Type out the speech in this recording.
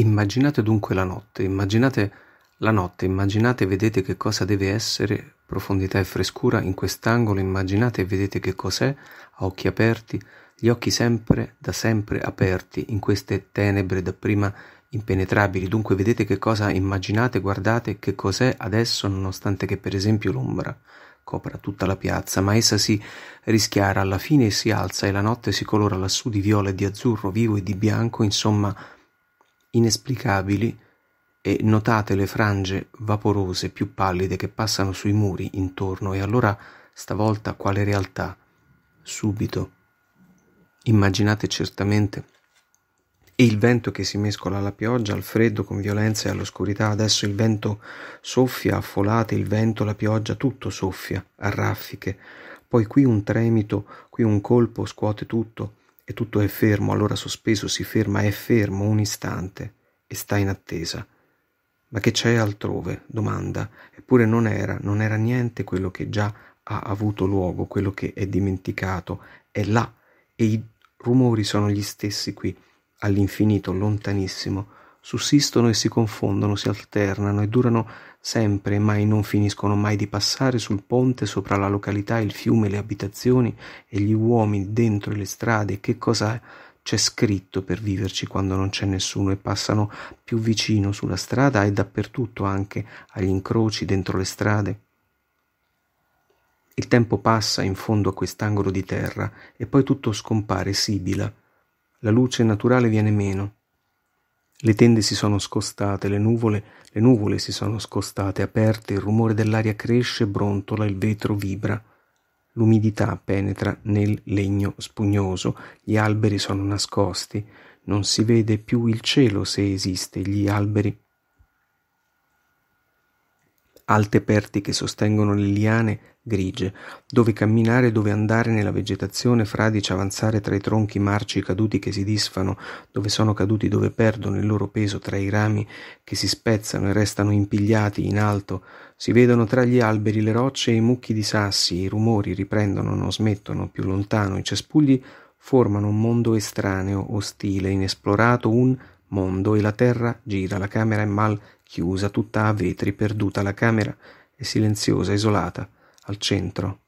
Immaginate dunque la notte, immaginate la notte, immaginate e vedete che cosa deve essere profondità e frescura in quest'angolo, immaginate e vedete che cos'è a occhi aperti, gli occhi sempre, da sempre aperti in queste tenebre dapprima impenetrabili. Dunque vedete che cosa immaginate, guardate che cos'è adesso, nonostante che per esempio l'ombra copra tutta la piazza, ma essa si rischiara alla fine si alza e la notte si colora lassù di viola e di azzurro vivo e di bianco, insomma inesplicabili e notate le frange vaporose più pallide che passano sui muri intorno e allora stavolta quale realtà subito immaginate certamente e il vento che si mescola alla pioggia, al freddo con violenza e all'oscurità. Adesso il vento soffia a folate, il vento, la pioggia, tutto soffia a raffiche. Poi qui un tremito, qui un colpo scuote tutto, e tutto è fermo, allora sospeso si ferma, è fermo un istante e sta in attesa. Ma che c'è altrove? domanda, eppure non era, non era niente quello che già ha avuto luogo, quello che è dimenticato, è là e i rumori sono gli stessi qui, all'infinito, lontanissimo, sussistono e si confondono, si alternano e durano sempre e mai non finiscono mai di passare sul ponte sopra la località, il fiume, le abitazioni e gli uomini dentro le strade che cosa c'è scritto per viverci quando non c'è nessuno e passano più vicino sulla strada e dappertutto anche agli incroci dentro le strade. Il tempo passa in fondo a quest'angolo di terra e poi tutto scompare, sibila. La luce naturale viene meno le tende si sono scostate, le nuvole, le nuvole si sono scostate, aperte, il rumore dell'aria cresce, brontola, il vetro vibra. L'umidità penetra nel legno spugnoso, gli alberi sono nascosti, non si vede più il cielo se esiste, gli alberi alte perti che sostengono le liane grigie, dove camminare, dove andare nella vegetazione fradicia, avanzare tra i tronchi marci caduti che si disfano, dove sono caduti, dove perdono il loro peso tra i rami che si spezzano e restano impigliati in alto, si vedono tra gli alberi le rocce e i mucchi di sassi, i rumori riprendono, non smettono, più lontano i cespugli formano un mondo estraneo, ostile, inesplorato, un mondo e la terra gira, la camera è mal chiusa, tutta a vetri, perduta la camera è silenziosa, isolata, al centro.